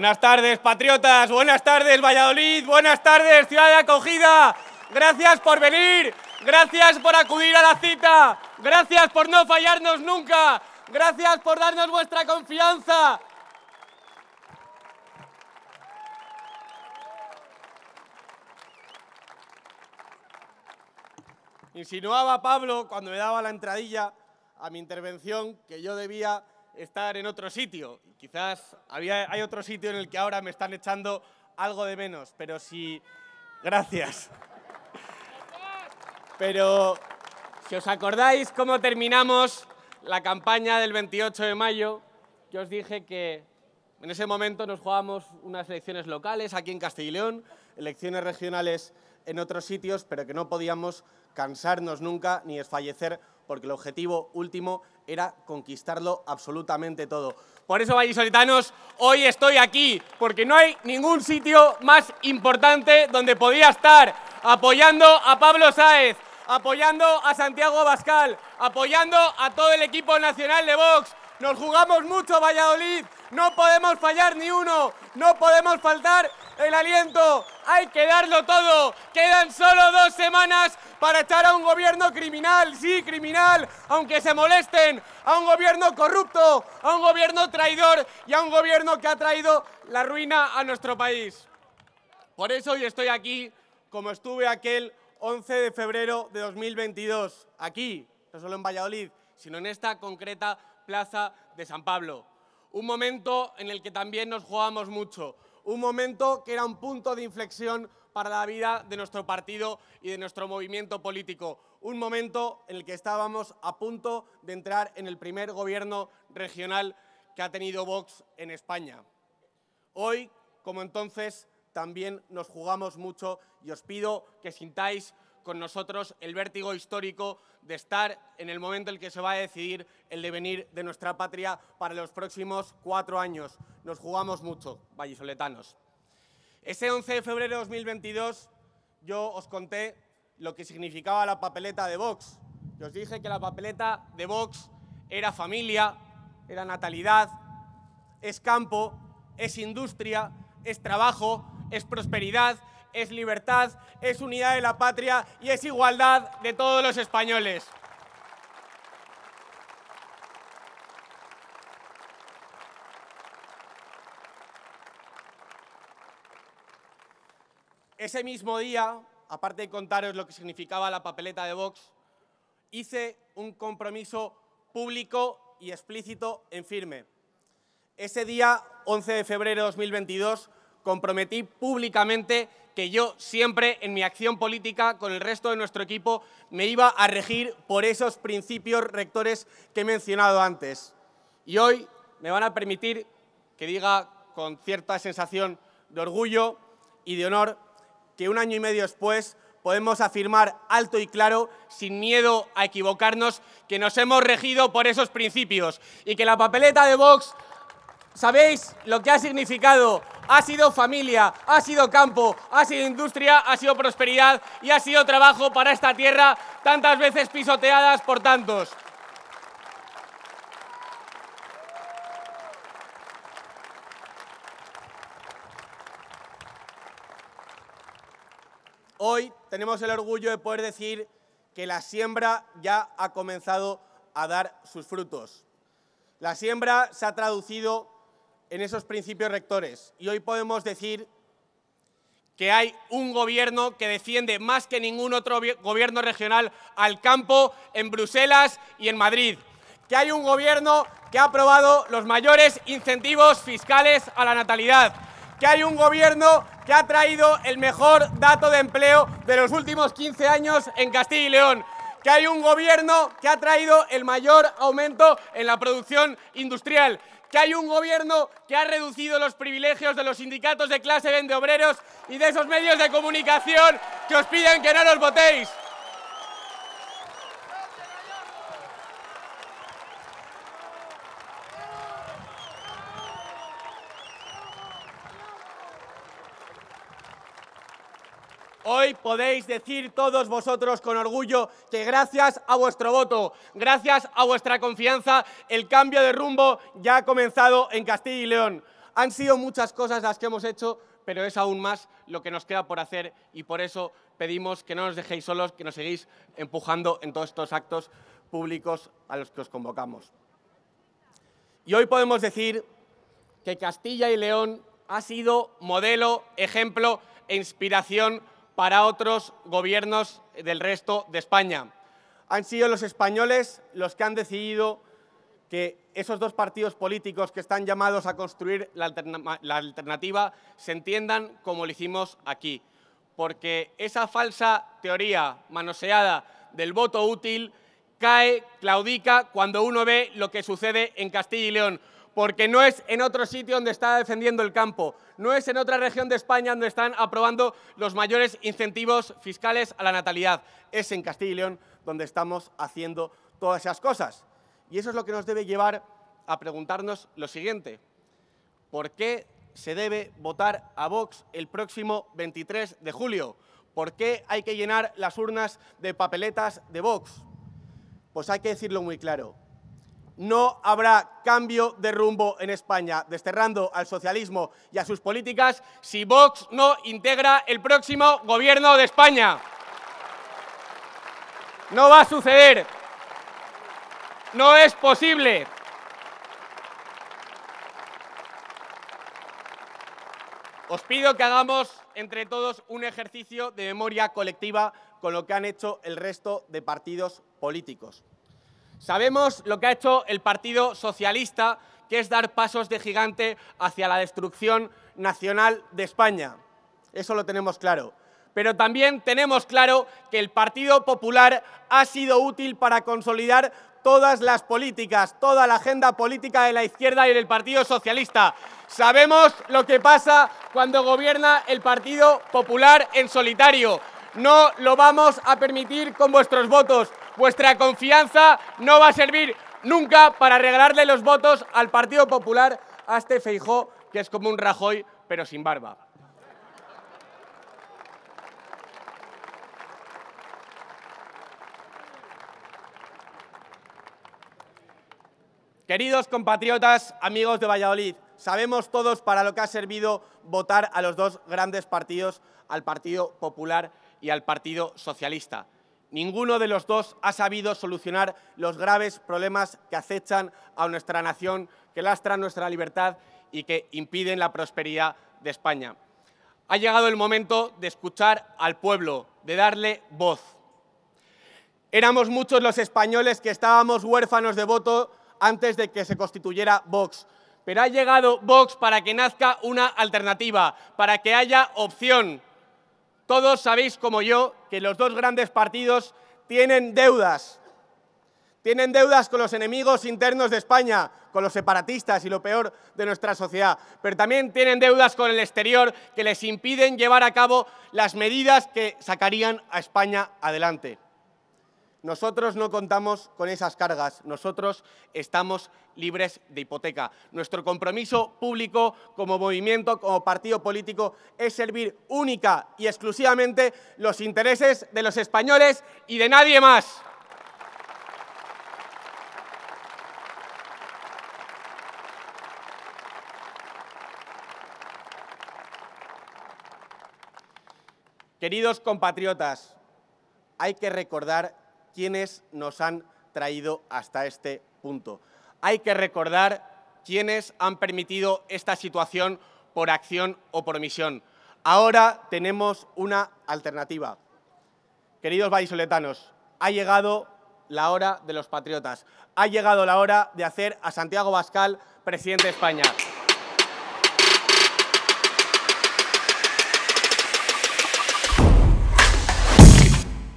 Buenas tardes, patriotas. Buenas tardes, Valladolid. Buenas tardes, ciudad de acogida. Gracias por venir. Gracias por acudir a la cita. Gracias por no fallarnos nunca. Gracias por darnos vuestra confianza. Insinuaba Pablo, cuando me daba la entradilla a mi intervención, que yo debía estar en otro sitio. Quizás había, hay otro sitio en el que ahora me están echando algo de menos, pero sí... Gracias. Pero si os acordáis cómo terminamos la campaña del 28 de mayo, yo os dije que en ese momento nos jugábamos unas elecciones locales aquí en Castilla y León, elecciones regionales en otros sitios, pero que no podíamos cansarnos nunca ni desfallecer porque el objetivo último era conquistarlo absolutamente todo. Por eso, vallisoletanos, hoy estoy aquí, porque no hay ningún sitio más importante donde podía estar apoyando a Pablo Sáez, apoyando a Santiago Bascal, apoyando a todo el equipo nacional de box. Nos jugamos mucho, Valladolid. No podemos fallar ni uno. No podemos faltar el aliento. Hay que darlo todo. Quedan solo dos semanas para echar a un gobierno criminal, sí, criminal, aunque se molesten, a un gobierno corrupto, a un gobierno traidor y a un gobierno que ha traído la ruina a nuestro país. Por eso hoy estoy aquí como estuve aquel 11 de febrero de 2022, aquí, no solo en Valladolid, sino en esta concreta plaza de San Pablo. Un momento en el que también nos jugamos mucho, un momento que era un punto de inflexión para la vida de nuestro partido y de nuestro movimiento político. Un momento en el que estábamos a punto de entrar en el primer gobierno regional que ha tenido Vox en España. Hoy, como entonces, también nos jugamos mucho y os pido que sintáis con nosotros el vértigo histórico de estar en el momento en el que se va a decidir el devenir de nuestra patria para los próximos cuatro años. Nos jugamos mucho, vallisoletanos. Ese 11 de febrero de 2022 yo os conté lo que significaba la papeleta de Vox. Yo os dije que la papeleta de Vox era familia, era natalidad, es campo, es industria, es trabajo, es prosperidad, es libertad, es unidad de la patria y es igualdad de todos los españoles. Ese mismo día, aparte de contaros lo que significaba la papeleta de Vox, hice un compromiso público y explícito en firme. Ese día, 11 de febrero de 2022, comprometí públicamente que yo siempre en mi acción política con el resto de nuestro equipo me iba a regir por esos principios rectores que he mencionado antes. Y hoy me van a permitir que diga con cierta sensación de orgullo y de honor que un año y medio después podemos afirmar alto y claro, sin miedo a equivocarnos, que nos hemos regido por esos principios y que la papeleta de Vox, ¿sabéis lo que ha significado? Ha sido familia, ha sido campo, ha sido industria, ha sido prosperidad y ha sido trabajo para esta tierra tantas veces pisoteadas por tantos. Hoy tenemos el orgullo de poder decir que la siembra ya ha comenzado a dar sus frutos. La siembra se ha traducido en esos principios rectores y hoy podemos decir que hay un gobierno que defiende más que ningún otro gobierno regional al campo en Bruselas y en Madrid, que hay un gobierno que ha aprobado los mayores incentivos fiscales a la natalidad, que hay un gobierno que ha traído el mejor dato de empleo de los últimos 15 años en Castilla y León que hay un gobierno que ha traído el mayor aumento en la producción industrial, que hay un gobierno que ha reducido los privilegios de los sindicatos de clase, de obreros y de esos medios de comunicación que os piden que no los votéis. Hoy podéis decir todos vosotros con orgullo que gracias a vuestro voto, gracias a vuestra confianza, el cambio de rumbo ya ha comenzado en Castilla y León. Han sido muchas cosas las que hemos hecho, pero es aún más lo que nos queda por hacer y por eso pedimos que no nos dejéis solos, que nos seguís empujando en todos estos actos públicos a los que os convocamos. Y hoy podemos decir que Castilla y León ha sido modelo, ejemplo e inspiración para otros gobiernos del resto de España. Han sido los españoles los que han decidido que esos dos partidos políticos que están llamados a construir la, alternativa se entiendan como lo hicimos aquí. Porque esa falsa teoría manoseada del voto útil cae, claudica, cuando uno ve lo que sucede en Castilla y León porque no es en otro sitio donde está defendiendo el campo, no es en otra región de España donde están aprobando los mayores incentivos fiscales a la natalidad, es en Castilla y León donde estamos haciendo todas esas cosas. Y eso es lo que nos debe llevar a preguntarnos lo siguiente, ¿por qué se debe votar a Vox el próximo 23 de julio? ¿Por qué hay que llenar las urnas de papeletas de Vox? Pues hay que decirlo muy claro no habrá cambio de rumbo en España, desterrando al socialismo y a sus políticas si Vox no integra el próximo gobierno de España. No va a suceder. No es posible. Os pido que hagamos entre todos un ejercicio de memoria colectiva con lo que han hecho el resto de partidos políticos. Sabemos lo que ha hecho el Partido Socialista, que es dar pasos de gigante hacia la destrucción nacional de España. Eso lo tenemos claro. Pero también tenemos claro que el Partido Popular ha sido útil para consolidar todas las políticas, toda la agenda política de la izquierda y del Partido Socialista. Sabemos lo que pasa cuando gobierna el Partido Popular en solitario. No lo vamos a permitir con vuestros votos. Vuestra confianza no va a servir nunca para regalarle los votos al Partido Popular a este Feijó, que es como un Rajoy, pero sin barba. Queridos compatriotas, amigos de Valladolid, sabemos todos para lo que ha servido votar a los dos grandes partidos, al Partido Popular y al Partido Socialista. Ninguno de los dos ha sabido solucionar los graves problemas que acechan a nuestra nación, que lastran nuestra libertad y que impiden la prosperidad de España. Ha llegado el momento de escuchar al pueblo, de darle voz. Éramos muchos los españoles que estábamos huérfanos de voto antes de que se constituyera Vox. Pero ha llegado Vox para que nazca una alternativa, para que haya opción, todos sabéis como yo que los dos grandes partidos tienen deudas. Tienen deudas con los enemigos internos de España, con los separatistas y lo peor de nuestra sociedad. Pero también tienen deudas con el exterior que les impiden llevar a cabo las medidas que sacarían a España adelante. Nosotros no contamos con esas cargas, nosotros estamos libres de hipoteca. Nuestro compromiso público como movimiento, como partido político, es servir única y exclusivamente los intereses de los españoles y de nadie más. Queridos compatriotas, hay que recordar quienes nos han traído hasta este punto. Hay que recordar quienes han permitido esta situación por acción o por omisión. Ahora tenemos una alternativa. Queridos vallisoletanos, ha llegado la hora de los patriotas. Ha llegado la hora de hacer a Santiago Bascal presidente de España.